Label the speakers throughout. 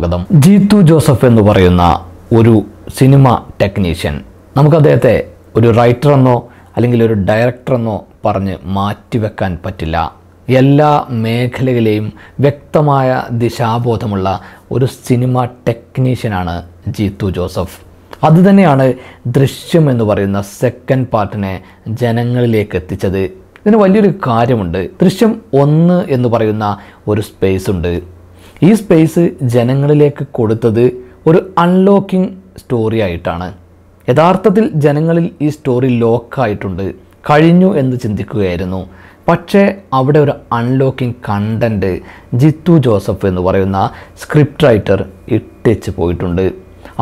Speaker 1: സ്വാഗതം ജീത്തു ജോസഫ് എന്ന് പറയുന്ന ഒരു സിനിമ ടെക്നീഷ്യൻ നമുക്ക് അദ്ദേഹത്തെ ഒരു റൈറ്റർ എന്നോ അല്ലെങ്കിൽ ഒരു ഡയറക്ടർ എന്നോ പറഞ്ഞ് മാറ്റിവെക്കാൻ പറ്റില്ല എല്ലാ മേഖലയിലെയും വ്യക്തമായ ദിശാബോധമുള്ള ഒരു സിനിമ ടെക്നീഷ്യനാണ് ജീത്തു ജോസഫ് അതുതന്നെയാണ് ദൃശ്യം എന്ന് പറയുന്ന സെക്കൻഡ് പാർട്ടിനെ ജനങ്ങളിലേക്ക് എത്തിച്ചത് ഇതിന് വലിയൊരു കാര്യമുണ്ട് ദൃശ്യം ഒന്ന് എന്ന് പറയുന്ന ഒരു സ്പേസ് ഉണ്ട് ഈ സ്പേസ് ജനങ്ങളിലേക്ക് കൊടുത്തത് ഒരു അൺലോക്കിംഗ് സ്റ്റോറി ആയിട്ടാണ് യഥാർത്ഥത്തിൽ ജനങ്ങളിൽ ഈ സ്റ്റോറി ലോക്കായിട്ടുണ്ട് കഴിഞ്ഞു എന്ന് ചിന്തിക്കുകയായിരുന്നു പക്ഷേ അവിടെ ഒരു അൺലോക്കിംഗ് കണ്ടൻറ്റ് ജിത്തു ജോസഫ് എന്ന് പറയുന്ന സ്ക്രിപ്റ്റ് റൈറ്റർ ഇട്ടിച്ച് പോയിട്ടുണ്ട്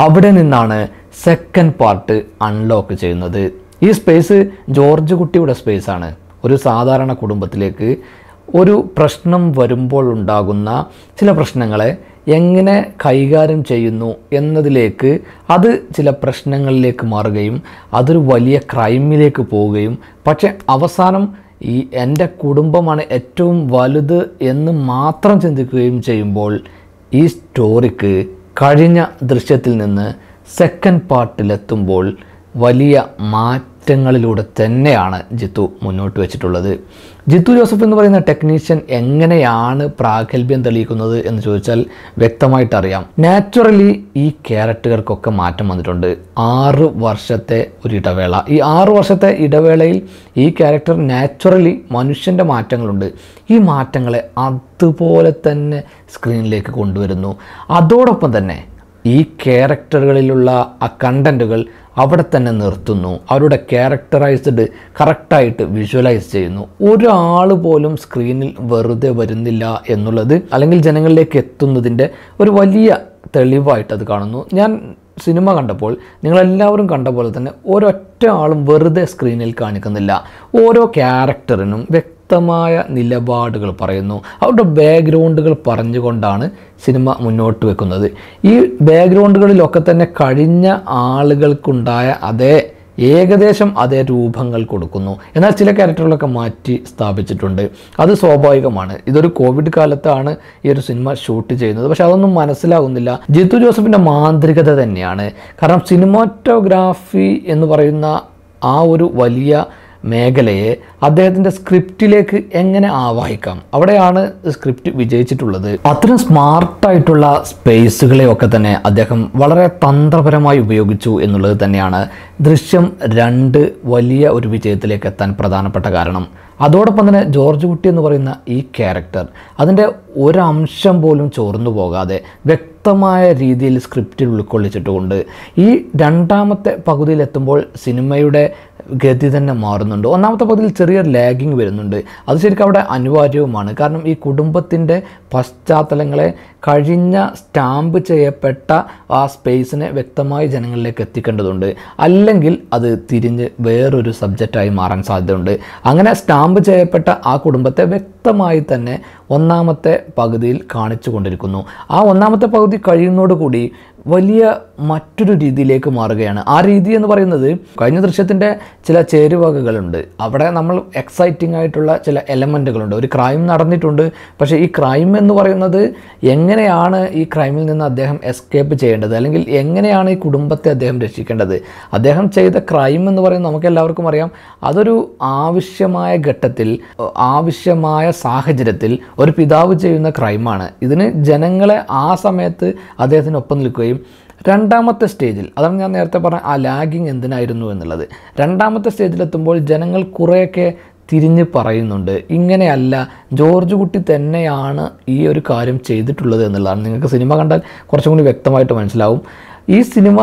Speaker 1: അവിടെ നിന്നാണ് സെക്കൻഡ് പാർട്ട് അൺലോക്ക് ചെയ്യുന്നത് ഈ സ്പേസ് ജോർജ് കുട്ടിയുടെ സ്പേസാണ് ഒരു സാധാരണ കുടുംബത്തിലേക്ക് ഒരു പ്രശ്നം വരുമ്പോൾ ഉണ്ടാകുന്ന ചില പ്രശ്നങ്ങളെ എങ്ങനെ കൈകാര്യം ചെയ്യുന്നു എന്നതിലേക്ക് അത് ചില പ്രശ്നങ്ങളിലേക്ക് മാറുകയും അതൊരു വലിയ ക്രൈമിലേക്ക് പോവുകയും പക്ഷേ അവസാനം ഈ എൻ്റെ കുടുംബമാണ് ഏറ്റവും വലുത് എന്ന് മാത്രം ചിന്തിക്കുകയും ചെയ്യുമ്പോൾ ഈ സ്റ്റോറിക്ക് കഴിഞ്ഞ ദൃശ്യത്തിൽ നിന്ന് സെക്കൻഡ് പാർട്ടിലെത്തുമ്പോൾ വലിയ മാറ്റം മാറ്റങ്ങളിലൂടെ തന്നെയാണ് ജിത്തു മുന്നോട്ട് വെച്ചിട്ടുള്ളത് ജിത്തു ജോസഫ് എന്ന് പറയുന്ന ടെക്നീഷ്യൻ എങ്ങനെയാണ് പ്രാഗൽഭ്യം തെളിയിക്കുന്നത് എന്ന് ചോദിച്ചാൽ വ്യക്തമായിട്ട് അറിയാം നാച്ചുറലി ഈ ക്യാരക്ടറുകൾക്കൊക്കെ മാറ്റം വന്നിട്ടുണ്ട് ആറ് വർഷത്തെ ഒരു ഇടവേള ഈ ആറ് വർഷത്തെ ഇടവേളയിൽ ഈ ക്യാരക്ടർ നാച്ചുറലി മനുഷ്യൻ്റെ മാറ്റങ്ങളുണ്ട് ഈ മാറ്റങ്ങളെ അതുപോലെ തന്നെ സ്ക്രീനിലേക്ക് കൊണ്ടുവരുന്നു അതോടൊപ്പം തന്നെ ഈ ക്യാരക്ടറുകളിലുള്ള ആ കണ്ടൻറ്റുകൾ അവിടെ തന്നെ നിർത്തുന്നു അവരുടെ ക്യാരക്ടറൈസ്ഡ് കറക്റ്റായിട്ട് വിഷ്വലൈസ് ചെയ്യുന്നു ഒരാൾ പോലും സ്ക്രീനിൽ വെറുതെ വരുന്നില്ല എന്നുള്ളത് അല്ലെങ്കിൽ ജനങ്ങളിലേക്ക് എത്തുന്നതിൻ്റെ ഒരു വലിയ തെളിവായിട്ട് അത് കാണുന്നു ഞാൻ സിനിമ കണ്ടപ്പോൾ നിങ്ങളെല്ലാവരും കണ്ട പോലെ തന്നെ ഒരൊറ്റ ആളും വെറുതെ സ്ക്രീനിൽ കാണിക്കുന്നില്ല ഓരോ ക്യാരക്ടറിനും വ്യക്തമായ നിലപാടുകൾ പറയുന്നു അവരുടെ ബാക്ക്ഗ്രൗണ്ടുകൾ പറഞ്ഞുകൊണ്ടാണ് സിനിമ മുന്നോട്ട് വെക്കുന്നത് ഈ ബാക്ക്ഗ്രൗണ്ടുകളിലൊക്കെ തന്നെ കഴിഞ്ഞ ആളുകൾക്കുണ്ടായ അതേ ഏകദേശം അതേ രൂപങ്ങൾ കൊടുക്കുന്നു എന്നാൽ ചില ക്യാരക്ടറുകളൊക്കെ മാറ്റി സ്ഥാപിച്ചിട്ടുണ്ട് അത് സ്വാഭാവികമാണ് ഇതൊരു കോവിഡ് കാലത്താണ് ഈ ഒരു സിനിമ ഷൂട്ട് ചെയ്യുന്നത് പക്ഷെ അതൊന്നും മനസ്സിലാകുന്നില്ല ജിത്തു ജോസഫിൻ്റെ മാന്ത്രികത തന്നെയാണ് കാരണം സിനിമാറ്റോഗ്രാഫി എന്ന് പറയുന്ന ആ ഒരു വലിയ മേഖലയെ അദ്ദേഹത്തിൻ്റെ സ്ക്രിപ്റ്റിലേക്ക് എങ്ങനെ ആവാഹിക്കാം അവിടെയാണ് സ്ക്രിപ്റ്റ് വിജയിച്ചിട്ടുള്ളത് അത്തരം സ്മാർട്ടായിട്ടുള്ള സ്പേസുകളെയൊക്കെ തന്നെ അദ്ദേഹം വളരെ തന്ത്രപരമായി ഉപയോഗിച്ചു എന്നുള്ളത് തന്നെയാണ് ദൃശ്യം രണ്ട് വലിയ ഒരു വിജയത്തിലേക്ക് എത്താൻ പ്രധാനപ്പെട്ട കാരണം അതോടൊപ്പം തന്നെ ജോർജ് കുട്ടി എന്ന് പറയുന്ന ഈ ക്യാരക്ടർ അതിൻ്റെ ഒരംശം പോലും ചോർന്നു പോകാതെ വ്യക്തമായ രീതിയിൽ സ്ക്രിപ്റ്റിൽ ഉൾക്കൊള്ളിച്ചിട്ടുമുണ്ട് ഈ രണ്ടാമത്തെ പകുതിയിലെത്തുമ്പോൾ സിനിമയുടെ ഗതി തന്നെ മാറുന്നുണ്ട് ഒന്നാമത്തെ പകുതിയിൽ ചെറിയ ലാഗിങ് വരുന്നുണ്ട് അത് ശരിക്കും അവിടെ അനിവാര്യവുമാണ് കാരണം ഈ കുടുംബത്തിൻ്റെ പശ്ചാത്തലങ്ങളെ കഴിഞ്ഞ സ്റ്റാമ്പ് ചെയ്യപ്പെട്ട ആ സ്പേസിനെ വ്യക്തമായി ജനങ്ങളിലേക്ക് എത്തിക്കേണ്ടതുണ്ട് അല്ലെങ്കിൽ അത് തിരിഞ്ഞ് വേറൊരു സബ്ജക്റ്റായി മാറാൻ സാധ്യതയുണ്ട് അങ്ങനെ സ്റ്റാമ്പ് ചെയ്യപ്പെട്ട ആ കുടുംബത്തെ വ്യക്തമായി തന്നെ ഒന്നാമത്തെ പകുതിയിൽ കാണിച്ചു കൊണ്ടിരിക്കുന്നു ആ ഒന്നാമത്തെ പകുതി കഴിയുന്നതോടുകൂടി വലിയ മറ്റൊരു രീതിയിലേക്ക് മാറുകയാണ് ആ രീതി എന്ന് പറയുന്നത് കഴിഞ്ഞ ദൃശ്യത്തിൻ്റെ ചില ചേരുവകകളുണ്ട് അവിടെ നമ്മൾ എക്സൈറ്റിംഗ് ആയിട്ടുള്ള ചില എലമെൻറ്റുകളുണ്ട് ഒരു ക്രൈം നടന്നിട്ടുണ്ട് പക്ഷേ ഈ ക്രൈം എന്ന് പറയുന്നത് എങ്ങനെയാണ് ഈ ക്രൈമിൽ നിന്ന് അദ്ദേഹം എസ്കേപ്പ് ചെയ്യേണ്ടത് അല്ലെങ്കിൽ എങ്ങനെയാണ് ഈ കുടുംബത്തെ അദ്ദേഹം രക്ഷിക്കേണ്ടത് അദ്ദേഹം ചെയ്ത ക്രൈം എന്ന് പറയുന്നത് നമുക്ക് എല്ലാവർക്കും അറിയാം അതൊരു ആവശ്യമായ ഘട്ടത്തിൽ ആവശ്യമായ സാഹചര്യത്തിൽ ഒരു പിതാവ് ചെയ്യുന്ന ക്രൈമാണ് ഇതിന് ജനങ്ങളെ ആ സമയത്ത് അദ്ദേഹത്തിനൊപ്പം നിൽക്കുകയും രണ്ടാമത്തെ സ്റ്റേജിൽ അതാണ് ഞാൻ നേരത്തെ പറഞ്ഞ ആ ലാഗിങ് എന്തിനായിരുന്നു എന്നുള്ളത് രണ്ടാമത്തെ സ്റ്റേജിലെത്തുമ്പോൾ ജനങ്ങൾ കുറേയൊക്കെ തിരിഞ്ഞ് പറയുന്നുണ്ട് ഇങ്ങനെയല്ല ജോർജ് കുട്ടി തന്നെയാണ് ഈ ഒരു കാര്യം ചെയ്തിട്ടുള്ളത് എന്നുള്ളതാണ് നിങ്ങൾക്ക് സിനിമ കണ്ടാൽ കുറച്ചും കൂടി വ്യക്തമായിട്ട് മനസ്സിലാവും ഈ സിനിമ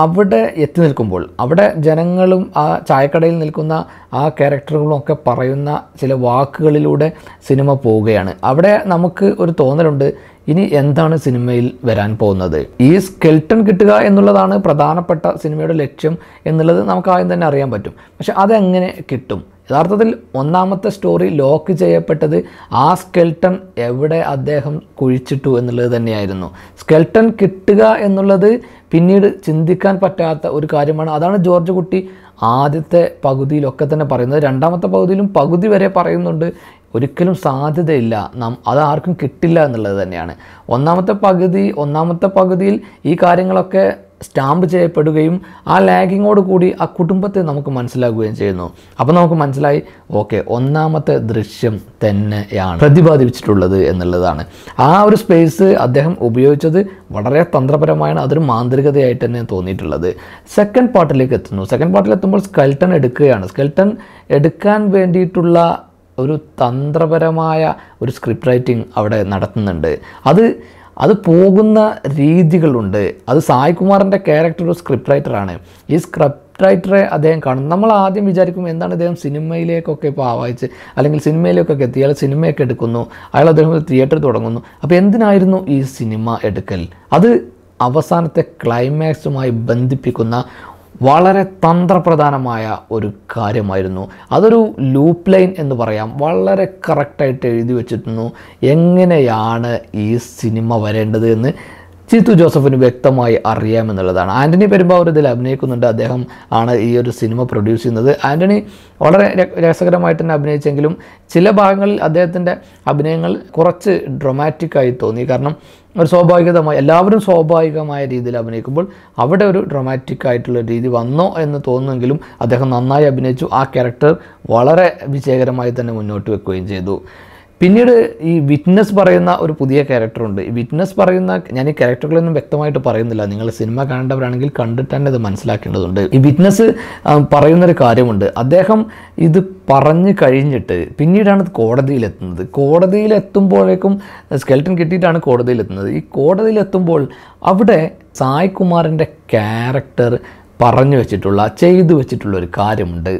Speaker 1: അവിടെ എത്തി നിൽക്കുമ്പോൾ അവിടെ ജനങ്ങളും ആ ചായക്കടയിൽ നിൽക്കുന്ന ആ ക്യാരക്ടറുകളും ഒക്കെ പറയുന്ന ചില വാക്കുകളിലൂടെ സിനിമ പോവുകയാണ് അവിടെ നമുക്ക് ഒരു തോന്നലുണ്ട് ഇനി എന്താണ് സിനിമയിൽ വരാൻ പോകുന്നത് ഈ സ്കെൽട്ടൺ കിട്ടുക എന്നുള്ളതാണ് പ്രധാനപ്പെട്ട സിനിമയുടെ ലക്ഷ്യം എന്നുള്ളത് നമുക്ക് ആദ്യം തന്നെ അറിയാൻ പറ്റും പക്ഷെ അതെങ്ങനെ കിട്ടും യഥാർത്ഥത്തിൽ ഒന്നാമത്തെ സ്റ്റോറി ലോക്ക് ചെയ്യപ്പെട്ടത് ആ സ്കെൽട്ടൺ എവിടെ അദ്ദേഹം കുഴിച്ചിട്ടു എന്നുള്ളത് തന്നെയായിരുന്നു സ്കെൽട്ടൺ കിട്ടുക എന്നുള്ളത് പിന്നീട് ചിന്തിക്കാൻ പറ്റാത്ത ഒരു കാര്യമാണ് അതാണ് ജോർജ് കുട്ടി ആദ്യത്തെ പകുതിയിലൊക്കെ തന്നെ പറയുന്നത് രണ്ടാമത്തെ പകുതിയിലും പകുതി വരെ പറയുന്നുണ്ട് ഒരിക്കലും സാധ്യതയില്ല നാം അതാർക്കും കിട്ടില്ല എന്നുള്ളത് തന്നെയാണ് ഒന്നാമത്തെ പകുതി ഒന്നാമത്തെ പകുതിയിൽ ഈ കാര്യങ്ങളൊക്കെ സ്റ്റാമ്പ് ചെയ്യപ്പെടുകയും ആ ലാഗിങ്ങോട് കൂടി ആ കുടുംബത്തെ നമുക്ക് മനസ്സിലാകുകയും ചെയ്യുന്നു അപ്പോൾ നമുക്ക് മനസ്സിലായി ഓക്കെ ഒന്നാമത്തെ ദൃശ്യം തന്നെയാണ് പ്രതിപാദിപ്പിച്ചിട്ടുള്ളത് എന്നുള്ളതാണ് ആ ഒരു സ്പേസ് അദ്ദേഹം ഉപയോഗിച്ചത് വളരെ തന്ത്രപരമായാണ് അതൊരു മാന്ത്രികതയായിട്ട് തന്നെ തോന്നിയിട്ടുള്ളത് സെക്കൻഡ് പാർട്ടിലേക്ക് എത്തുന്നു സെക്കൻഡ് പാർട്ടിലെത്തുമ്പോൾ സ്കെൽട്ടൺ എടുക്കുകയാണ് സ്കെൽട്ടൺ എടുക്കാൻ വേണ്ടിയിട്ടുള്ള ഒരു തന്ത്രപരമായ ഒരു സ്ക്രിപ്റ്റ് റൈറ്റിംഗ് അവിടെ നടത്തുന്നുണ്ട് അത് അത് പോകുന്ന രീതികളുണ്ട് അത് സായികുമാറിൻ്റെ ക്യാരക്ടർ ഒരു സ്ക്രിപ്റ്റ് റൈറ്ററാണ് ഈ സ്ക്രിപ്റ്റ് റൈറ്ററെ അദ്ദേഹം കാണും നമ്മൾ ആദ്യം വിചാരിക്കും എന്താണ് അദ്ദേഹം സിനിമയിലേക്കൊക്കെ ഇപ്പോൾ ആവാഹിച്ച് അല്ലെങ്കിൽ സിനിമയിലേക്കൊക്കെ എത്തി അയാൾ സിനിമയൊക്കെ എടുക്കുന്നു അയാൾ അദ്ദേഹം തിയേറ്റർ തുടങ്ങുന്നു അപ്പോൾ എന്തിനായിരുന്നു ഈ സിനിമ എടുക്കൽ അത് അവസാനത്തെ ക്ലൈമാക്സുമായി ബന്ധിപ്പിക്കുന്ന വളരെ തന്ത്രപ്രധാനമായ ഒരു കാര്യമായിരുന്നു അതൊരു ലൂപ്പ് ലൈൻ എന്ന് പറയാം വളരെ കറക്റ്റായിട്ട് എഴുതി വച്ചിരുന്നു എങ്ങനെയാണ് ഈ സിനിമ വരേണ്ടത് എന്ന് ചിത്തു ജോസഫിന് വ്യക്തമായി അറിയാമെന്നുള്ളതാണ് ആൻ്റണി പെരുമ്പാവൂർ ഇതിൽ അഭിനയിക്കുന്നുണ്ട് അദ്ദേഹം ആണ് ഈ ഒരു സിനിമ പ്രൊഡ്യൂസ് ചെയ്യുന്നത് ആൻ്റണി വളരെ രസകരമായിട്ട് തന്നെ അഭിനയിച്ചെങ്കിലും ചില ഭാഗങ്ങളിൽ അദ്ദേഹത്തിൻ്റെ അഭിനയങ്ങൾ കുറച്ച് ഡ്രൊമാറ്റിക്കായി തോന്നി കാരണം ഒരു സ്വാഭാവികതമായി എല്ലാവരും സ്വാഭാവികമായ രീതിയിൽ അഭിനയിക്കുമ്പോൾ അവിടെ ഒരു ഡ്രൊമാറ്റിക് ആയിട്ടുള്ള രീതി വന്നോ എന്ന് തോന്നുമെങ്കിലും അദ്ദേഹം നന്നായി അഭിനയിച്ചു ആ ക്യാരക്ടർ വളരെ വിജയകരമായി തന്നെ മുന്നോട്ട് വെക്കുകയും ചെയ്തു പിന്നീട് ഈ വിറ്റ്നസ് പറയുന്ന ഒരു പുതിയ ക്യാരക്ടറുണ്ട് ഈ വിറ്റ്നസ് പറയുന്ന ഞാൻ ഈ ക്യാരക്ടറുകളൊന്നും വ്യക്തമായിട്ട് പറയുന്നില്ല നിങ്ങൾ സിനിമ കാണേണ്ടവരാണെങ്കിൽ കണ്ടിട്ട് തന്നെ ഇത് മനസ്സിലാക്കേണ്ടതുണ്ട് ഈ വിറ്റ്നസ് പറയുന്നൊരു കാര്യമുണ്ട് അദ്ദേഹം ഇത് പറഞ്ഞു കഴിഞ്ഞിട്ട് പിന്നീടാണ് കോടതിയിലെത്തുന്നത് കോടതിയിലെത്തുമ്പോഴേക്കും സ്കെൽട്ടൻ കിട്ടിയിട്ടാണ് കോടതിയിലെത്തുന്നത് ഈ കോടതിയിലെത്തുമ്പോൾ അവിടെ സായ്കുമാറിൻ്റെ ക്യാരക്ടർ പറഞ്ഞു വെച്ചിട്ടുള്ള ചെയ്തു വെച്ചിട്ടുള്ള ഒരു കാര്യമുണ്ട്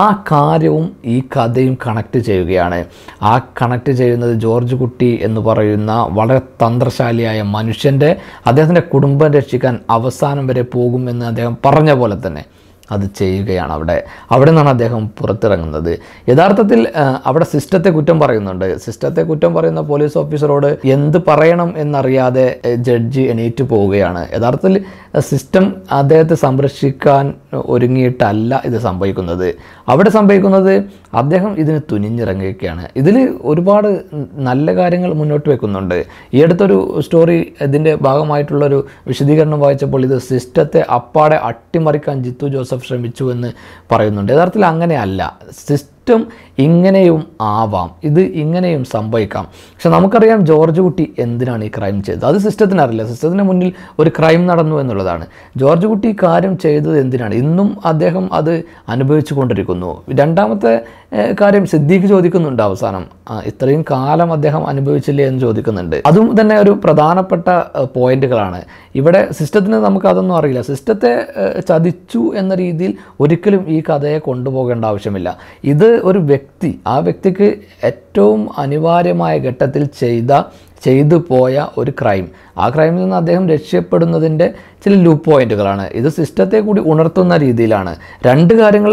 Speaker 1: ആ കാര്യവും ഈ കഥയും കണക്റ്റ് ചെയ്യുകയാണ് ആ കണക്റ്റ് ചെയ്യുന്നത് ജോർജ് കുട്ടി എന്ന് പറയുന്ന വളരെ തന്ത്രശാലിയായ മനുഷ്യൻ്റെ അദ്ദേഹത്തിൻ്റെ കുടുംബം രക്ഷിക്കാൻ അവസാനം വരെ പോകുമെന്ന് അദ്ദേഹം പറഞ്ഞ പോലെ തന്നെ അത് ചെയ്യുകയാണ് അവിടെ അവിടെ നിന്നാണ് അദ്ദേഹം പുറത്തിറങ്ങുന്നത് യഥാർത്ഥത്തിൽ അവിടെ സിസ്റ്റത്തെ കുറ്റം പറയുന്നുണ്ട് സിസ്റ്റത്തെ കുറ്റം പറയുന്ന പോലീസ് ഓഫീസറോട് എന്ത് പറയണം എന്നറിയാതെ ജഡ്ജി എണീറ്റ് പോവുകയാണ് യഥാർത്ഥത്തിൽ സിസ്റ്റം അദ്ദേഹത്തെ സംരക്ഷിക്കാൻ ഒരുങ്ങിയിട്ടല്ല ഇത് സംഭവിക്കുന്നത് അവിടെ സംഭവിക്കുന്നത് അദ്ദേഹം ഇതിന് തുനിഞ്ഞിറങ്ങുകയാണ് ഇതിൽ ഒരുപാട് നല്ല കാര്യങ്ങൾ മുന്നോട്ട് വെക്കുന്നുണ്ട് ഈ അടുത്തൊരു സ്റ്റോറി ഇതിൻ്റെ ഭാഗമായിട്ടുള്ളൊരു വിശദീകരണം വായിച്ചപ്പോൾ ഇത് സിസ്റ്റത്തെ അപ്പാടെ അട്ടിമറിക്കാൻ ജിത്തു ജോസഫ് ശ്രമിച്ചു എന്ന് പറയുന്നുണ്ട് യഥാർത്ഥത്തിൽ അങ്ങനെയല്ല സിസ് മാറ്റം ഇങ്ങനെയും ആവാം ഇത് ഇങ്ങനെയും സംഭവിക്കാം പക്ഷെ നമുക്കറിയാം ജോർജ് കുട്ടി എന്തിനാണ് ഈ ക്രൈം ചെയ്തത് അത് സിസ്റ്റത്തിന് അറിയില്ല സിസ്റ്റത്തിന് മുന്നിൽ ഒരു ക്രൈം നടന്നു എന്നുള്ളതാണ് ജോർജ് കുട്ടി കാര്യം ചെയ്തത് എന്തിനാണ് ഇന്നും അദ്ദേഹം അത് അനുഭവിച്ചു കൊണ്ടിരിക്കുന്നു രണ്ടാമത്തെ കാര്യം സിദ്ദീഖ് ചോദിക്കുന്നുണ്ട് അവസാനം ഇത്രയും കാലം അദ്ദേഹം അനുഭവിച്ചില്ലേ എന്ന് ചോദിക്കുന്നുണ്ട് അതും തന്നെ ഒരു പ്രധാനപ്പെട്ട പോയിന്റുകളാണ് ഇവിടെ സിസ്റ്റത്തിന് നമുക്ക് അതൊന്നും അറിയില്ല സിസ്റ്റത്തെ ചതിച്ചു എന്ന രീതിയിൽ ഒരിക്കലും ഈ കഥയെ കൊണ്ടുപോകേണ്ട ആവശ്യമില്ല ഇത് ഒരു വ്യക്തി ആ വ്യക്തിക്ക് ഏറ്റവും അനിവാര്യമായ ഘട്ടത്തിൽ ചെയ്ത ചെയ്തു പോയ ഒരു ക്രൈം ആ ക്രൈമിൽ നിന്ന് അദ്ദേഹം രക്ഷപ്പെടുന്നതിൻ്റെ ചില ലൂപ്പ് പോയിന്റുകളാണ് ഇത് സിസ്റ്റത്തെ കൂടി ഉണർത്തുന്ന രീതിയിലാണ് രണ്ട് കാര്യങ്ങൾ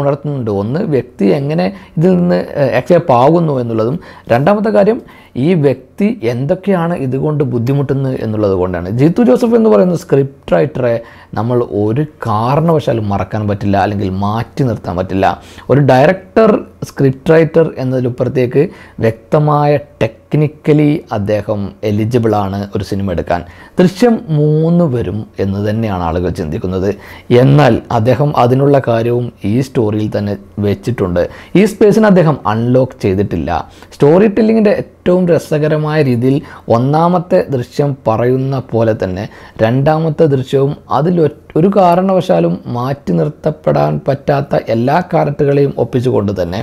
Speaker 1: ഉണർത്തുന്നുണ്ട് ഒന്ന് വ്യക്തി എങ്ങനെ ഇതിൽ നിന്ന് എക്സേപ്പ് ആകുന്നു എന്നുള്ളതും രണ്ടാമത്തെ കാര്യം ഈ വ്യക്തി എന്തൊക്കെയാണ് ഇതുകൊണ്ട് ബുദ്ധിമുട്ടുന്നത് എന്നുള്ളത് കൊണ്ടാണ് ജീത്തു ജോസഫ് എന്ന് പറയുന്ന സ്ക്രിപ്റ്റ് റൈറ്ററെ നമ്മൾ ഒരു കാരണവശാലും മറക്കാൻ പറ്റില്ല അല്ലെങ്കിൽ മാറ്റി നിർത്താൻ പറ്റില്ല ഒരു ഡയറക്ടർ സ്ക്രിപ്റ്റ് റൈറ്റർ എന്നതിലുപ്പുറത്തേക്ക് വ്യക്തമായ ടെക്നിക്കലി അദ്ദേഹം എലിജിബിളാണ് ഒരു സിനിമ എടുക്കാൻ ദൃശ്യം മൂന്ന് വരും എന്ന് തന്നെയാണ് ആളുകൾ ചിന്തിക്കുന്നത് എന്നാൽ അദ്ദേഹം അതിനുള്ള കാര്യവും ഈ സ്റ്റോറിയിൽ തന്നെ വെച്ചിട്ടുണ്ട് ഈ സ്പേസിന് അദ്ദേഹം അൺലോക്ക് ചെയ്തിട്ടില്ല സ്റ്റോറി ടെല്ലിങ്ങിൻ്റെ ഏറ്റവും രസകരമായ രീതിയിൽ ഒന്നാമത്തെ ദൃശ്യം പറയുന്ന പോലെ തന്നെ രണ്ടാമത്തെ ദൃശ്യവും അതിൽ ഒരു കാരണവശാലും മാറ്റി നിർത്തപ്പെടാൻ പറ്റാത്ത എല്ലാ കാരറ്റുകളെയും ഒപ്പിച്ചുകൊണ്ട് തന്നെ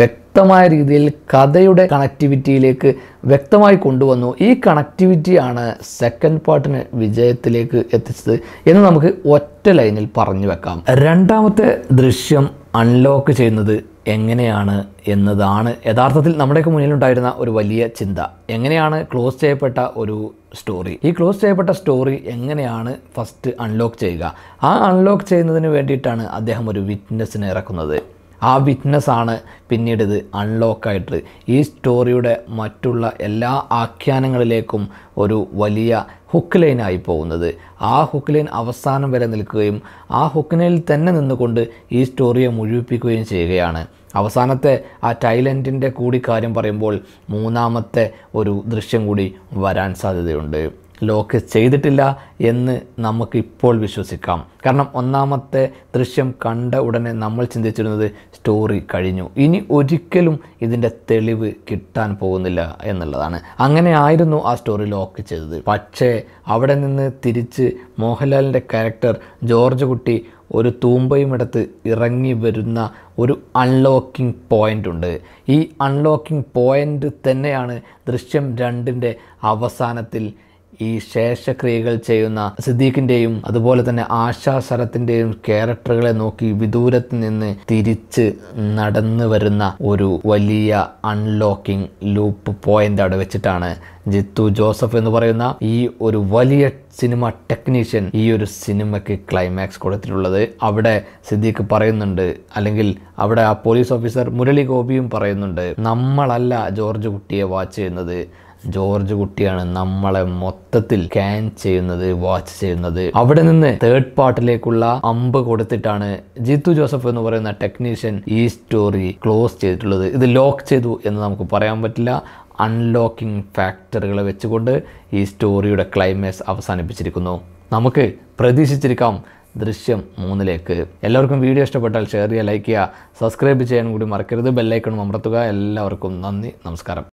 Speaker 1: വ്യക്തമായ രീതിയിൽ കഥയുടെ കണക്ടിവിറ്റിയിലേക്ക് വ്യക്തമായി കൊണ്ടുവന്നു ഈ കണക്ടിവിറ്റിയാണ് സെക്കൻഡ് പാർട്ടിന് വിജയത്തിലേക്ക് എത്തിച്ചത് എന്ന് നമുക്ക് ഒറ്റ ലൈനിൽ പറഞ്ഞു വെക്കാം രണ്ടാമത്തെ ദൃശ്യം അൺലോക്ക് ചെയ്യുന്നത് എങ്ങനെയാണ് എന്നതാണ് യഥാർത്ഥത്തിൽ നമ്മുടെയൊക്കെ മുന്നിലുണ്ടായിരുന്ന ഒരു വലിയ ചിന്ത എങ്ങനെയാണ് ക്ലോസ് ചെയ്യപ്പെട്ട ഒരു സ്റ്റോറി ഈ ക്ലോസ് ചെയ്യപ്പെട്ട സ്റ്റോറി എങ്ങനെയാണ് ഫസ്റ്റ് അൺലോക്ക് ചെയ്യുക ആ അൺലോക്ക് ചെയ്യുന്നതിന് വേണ്ടിയിട്ടാണ് അദ്ദേഹം ഒരു വിറ്റ്നസ്സിനെ ഇറക്കുന്നത് ആ വിറ്റ്നസ്സാണ് പിന്നീട് ഇത് അൺലോക്കായിട്ട് ഈ സ്റ്റോറിയുടെ മറ്റുള്ള എല്ലാ ആഖ്യാനങ്ങളിലേക്കും ഒരു വലിയ ഹുക്ക് ലൈനായി പോകുന്നത് ആ ഹുക്ക് ലൈൻ അവസാനം വരെ നിൽക്കുകയും ആ ലൈനിൽ തന്നെ നിന്നുകൊണ്ട് ഈ സ്റ്റോറിയെ മുഴുവിപ്പിക്കുകയും ചെയ്യുകയാണ് അവസാനത്തെ ആ ടൈലൻറ്റിൻ്റെ കൂടി കാര്യം പറയുമ്പോൾ മൂന്നാമത്തെ ഒരു ദൃശ്യം കൂടി വരാൻ സാധ്യതയുണ്ട് ലോക്ക് ചെയ്തിട്ടില്ല എന്ന് നമുക്ക് ഇപ്പോൾ വിശ്വസിക്കാം കാരണം ഒന്നാമത്തെ ദൃശ്യം കണ്ട ഉടനെ നമ്മൾ ചിന്തിച്ചിരുന്നത് സ്റ്റോറി കഴിഞ്ഞു ഇനി ഒരിക്കലും ഇതിൻ്റെ തെളിവ് കിട്ടാൻ പോകുന്നില്ല എന്നുള്ളതാണ് അങ്ങനെ ആയിരുന്നു ആ സ്റ്റോറി ലോക്ക് ചെയ്തത് പക്ഷേ അവിടെ നിന്ന് തിരിച്ച് മോഹൻലാലിൻ്റെ ക്യാരക്ടർ ജോർജ് കുട്ടി ഒരു തൂമ്പയും എടുത്ത് ഇറങ്ങി വരുന്ന ഒരു അൺലോക്കിംഗ് പോയിൻ്റ് ഉണ്ട് ഈ അൺലോക്കിംഗ് പോയിൻ്റ് തന്നെയാണ് ദൃശ്യം രണ്ടിൻ്റെ അവസാനത്തിൽ ഈ ശേഷക്രിയകൾ ചെയ്യുന്ന സിദ്ദീഖിന്റെയും അതുപോലെ തന്നെ ആശാ സരത്തിന്റെയും ക്യാരക്ടറുകളെ നോക്കി വിദൂരത്ത് നിന്ന് തിരിച്ച് നടന്നു വരുന്ന ഒരു വലിയ അൺലോക്കിംഗ് ലൂപ്പ് പോയിന്റ് അവിടെ വെച്ചിട്ടാണ് ജിത്തു ജോസഫ് എന്ന് പറയുന്ന ഈ ഒരു വലിയ സിനിമ ടെക്നീഷ്യൻ ഈ ഒരു സിനിമയ്ക്ക് ക്ലൈമാക്സ് കൊടുത്തിട്ടുള്ളത് അവിടെ സിദ്ദീഖ് പറയുന്നുണ്ട് അല്ലെങ്കിൽ അവിടെ ആ പോലീസ് ഓഫീസർ മുരളി ഗോപിയും പറയുന്നുണ്ട് നമ്മളല്ല ജോർജ് കുട്ടിയെ വാച്ച് ചെയ്യുന്നത് ജോർജ് കുട്ടിയാണ് നമ്മളെ മൊത്തത്തിൽ ക്യാൻ ചെയ്യുന്നത് വാച്ച് ചെയ്യുന്നത് അവിടെ നിന്ന് തേർഡ് പാർട്ടിലേക്കുള്ള അമ്പ് കൊടുത്തിട്ടാണ് ജിത്തു ജോസഫ് എന്ന് പറയുന്ന ടെക്നീഷ്യൻ ഈ സ്റ്റോറി ക്ലോസ് ചെയ്തിട്ടുള്ളത് ഇത് ലോക്ക് ചെയ്തു എന്ന് നമുക്ക് പറയാൻ പറ്റില്ല അൺലോക്കിംഗ് ഫാക്ടറുകളെ വെച്ചുകൊണ്ട് ഈ സ്റ്റോറിയുടെ ക്ലൈമാക്സ് അവസാനിപ്പിച്ചിരിക്കുന്നു നമുക്ക് പ്രതീക്ഷിച്ചിരിക്കാം ദൃശ്യം മൂന്നിലേക്ക് എല്ലാവർക്കും വീഡിയോ ഇഷ്ടപ്പെട്ടാൽ ഷെയർ ചെയ്യുക ലൈക്ക് ചെയ്യുക സബ്സ്ക്രൈബ് ചെയ്യാൻ കൂടി മറക്കരുത് ബെല്ലൈക്കണം അമർത്തുക എല്ലാവർക്കും നന്ദി നമസ്കാരം